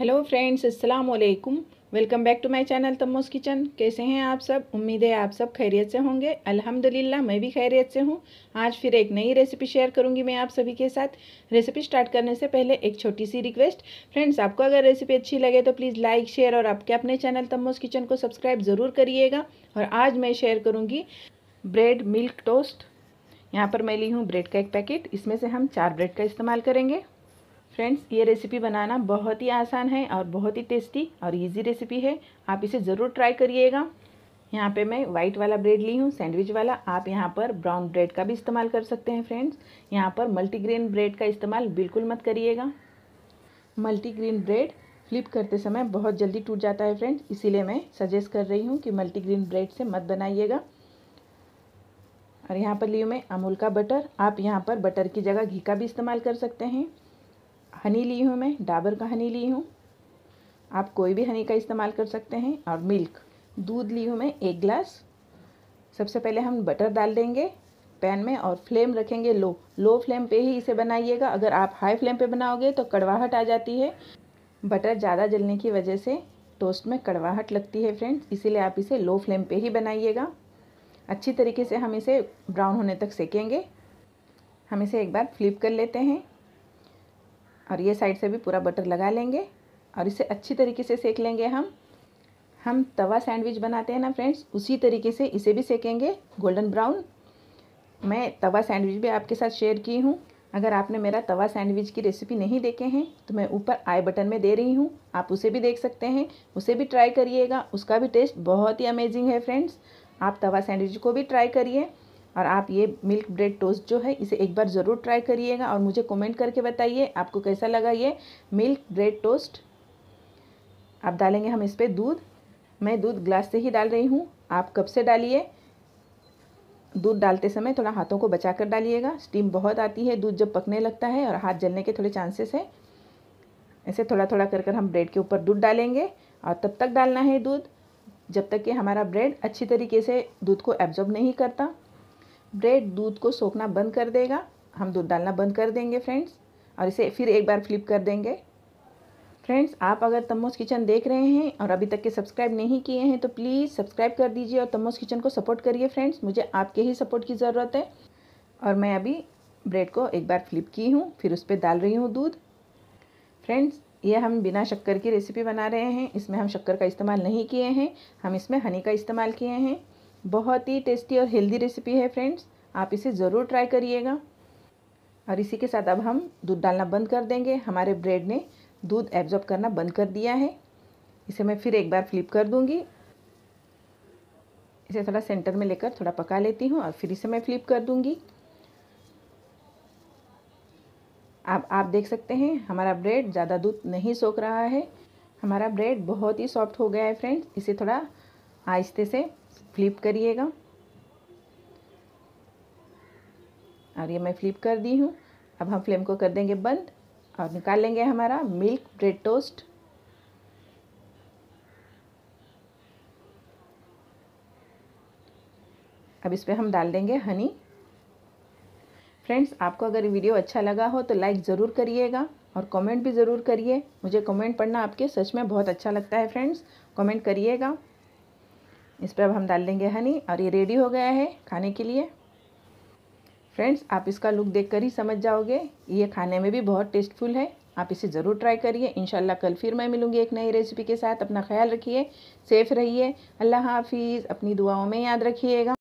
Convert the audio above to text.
hello friends अस्सलाम वालेकुम welcome back to my channel Tamos kitchen कैसे हैं आप सब उम्मीद है आप सब खैरियत से होंगे अल्हम्दुलिल्लाह मैं भी खैरियत से हूँ आज फिर एक नई रेसिपी शेयर करूँगी मैं आप सभी के साथ रेसिपी स्टार्ट करने से पहले एक छोटी सी रिक्वेस्ट फ्रेंड्स आपको अगर रेसिपी अच्छी लगे तो प्लीज़ लाइक शेयर और आपके अपने चैनल तमोस किचन को सब्सक्राइब ज़रूर करिएगा और आज मैं शेयर करूँगी ब्रेड मिल्क टोस्ट यहाँ पर मैं ली हूँ ब्रेड का एक पैकेट इसमें से हम चार ब्रेड का इस्तेमाल करेंगे फ्रेंड्स ये रेसिपी बनाना बहुत ही आसान है और बहुत ही टेस्टी और इजी रेसिपी है आप इसे ज़रूर ट्राई करिएगा यहाँ पे मैं वाइट वाला ब्रेड ली हूँ सैंडविच वाला आप यहाँ पर ब्राउन ब्रेड का भी इस्तेमाल कर सकते हैं फ्रेंड्स यहाँ पर मल्टीग्रेन ब्रेड का इस्तेमाल बिल्कुल मत करिएगा मल्टीग्रेन ब्रेड फ्लिप करते समय बहुत जल्दी टूट जाता है फ्रेंड्स इसीलिए मैं सजेस्ट कर रही हूँ कि मल्टीग्रेन ब्रेड से मत बनाइएगा और यहाँ पर ली मैं अमूल का बटर आप यहाँ पर बटर की जगह घी का भी इस्तेमाल कर सकते हैं हनी ली हूँ मैं डाबर का हनी ली हूँ आप कोई भी हनी का इस्तेमाल कर सकते हैं और मिल्क दूध ली हूँ मैं एक ग्लास सबसे पहले हम बटर डाल देंगे पैन में और फ्लेम रखेंगे लो लो फ्लेम पे ही इसे बनाइएगा अगर आप हाई फ्लेम पे बनाओगे तो कड़वाहट आ जाती है बटर ज़्यादा जलने की वजह से टोस्ट में कड़वाहट लगती है फ्रेंड्स इसीलिए आप इसे लो फ्लेम पे ही बनाइएगा अच्छी तरीके से हम इसे ब्राउन होने तक सेकेंगे हम इसे एक बार फ्लिप कर लेते हैं और ये साइड से भी पूरा बटर लगा लेंगे और इसे अच्छी तरीके से सेक लेंगे हम हम तवा सैंडविच बनाते हैं ना फ्रेंड्स उसी तरीके से इसे भी सेकेंगे गोल्डन ब्राउन मैं तवा सैंडविच भी आपके साथ शेयर की हूँ अगर आपने मेरा तवा सैंडविच की रेसिपी नहीं देखे हैं तो मैं ऊपर आई बटन में दे रही हूँ आप उसे भी देख सकते हैं उसे भी ट्राई करिएगा उसका भी टेस्ट बहुत ही अमेजिंग है फ्रेंड्स आप तवा सैंडविच को भी ट्राई करिए और आप ये मिल्क ब्रेड टोस्ट जो है इसे एक बार ज़रूर ट्राई करिएगा और मुझे कमेंट करके बताइए आपको कैसा लगा ये मिल्क ब्रेड टोस्ट आप डालेंगे हम इस पर दूध मैं दूध ग्लास से ही डाल रही हूँ आप कप से डालिए दूध डालते समय थोड़ा हाथों को बचा कर डालिएगा स्टीम बहुत आती है दूध जब पकने लगता है और हाथ जलने के थोड़े चांसेस है ऐसे थोड़ा थोड़ा कर कर हम ब्रेड के ऊपर दूध डालेंगे और तब तक डालना है दूध जब तक कि हमारा ब्रेड अच्छी तरीके से दूध को एब्जॉर्ब नहीं करता ब्रेड दूध को सोखना बंद कर देगा हम दूध डालना बंद कर देंगे फ्रेंड्स और इसे फिर एक बार फ्लिप कर देंगे फ्रेंड्स आप अगर तमोस किचन देख रहे हैं और अभी तक के सब्सक्राइब नहीं किए हैं तो प्लीज़ सब्सक्राइब कर दीजिए और तमोस किचन को सपोर्ट करिए फ्रेंड्स मुझे आपके ही सपोर्ट की ज़रूरत है और मैं अभी ब्रेड को एक बार फ्लिप की हूँ फिर उस पर डाल रही हूँ दूध फ्रेंड्स ये हम बिना शक्कर की रेसिपी बना रहे हैं इसमें हम शक्कर का इस्तेमाल नहीं किए हैं हम इसमें हनी का इस्तेमाल किए हैं बहुत ही टेस्टी और हेल्दी रेसिपी है फ्रेंड्स आप इसे ज़रूर ट्राई करिएगा और इसी के साथ अब हम दूध डालना बंद कर देंगे हमारे ब्रेड ने दूध एब्जॉर्ब करना बंद कर दिया है इसे मैं फिर एक बार फ्लिप कर दूंगी इसे थोड़ा सेंटर में लेकर थोड़ा पका लेती हूँ और फिर इसे मैं फ्लिप कर दूंगी अब आप देख सकते हैं हमारा ब्रेड ज़्यादा दूध नहीं सोख रहा है हमारा ब्रेड बहुत ही सॉफ्ट हो गया है फ्रेंड्स इसे थोड़ा आहिस्ते से फ्लिप करिएगा और ये मैं फ्लिप कर दी हूँ अब हम फ्लेम को कर देंगे बंद और निकाल लेंगे हमारा मिल्क ब्रेड टोस्ट अब इस पर हम डाल देंगे हनी फ्रेंड्स आपको अगर वीडियो अच्छा लगा हो तो लाइक ज़रूर करिएगा और कमेंट भी ज़रूर करिए मुझे कमेंट पढ़ना आपके सच में बहुत अच्छा लगता है फ्रेंड्स कमेंट करिएगा इस पर अब हम डाल देंगे हनी और ये रेडी हो गया है खाने के लिए फ्रेंड्स आप इसका लुक देखकर ही समझ जाओगे ये खाने में भी बहुत टेस्टफुल है आप इसे ज़रूर ट्राई करिए इन कल फिर मैं मिलूंगी एक नई रेसिपी के साथ अपना ख्याल रखिए सेफ रहिए अल्लाह हाफिज़ अपनी दुआओं में याद रखिएगा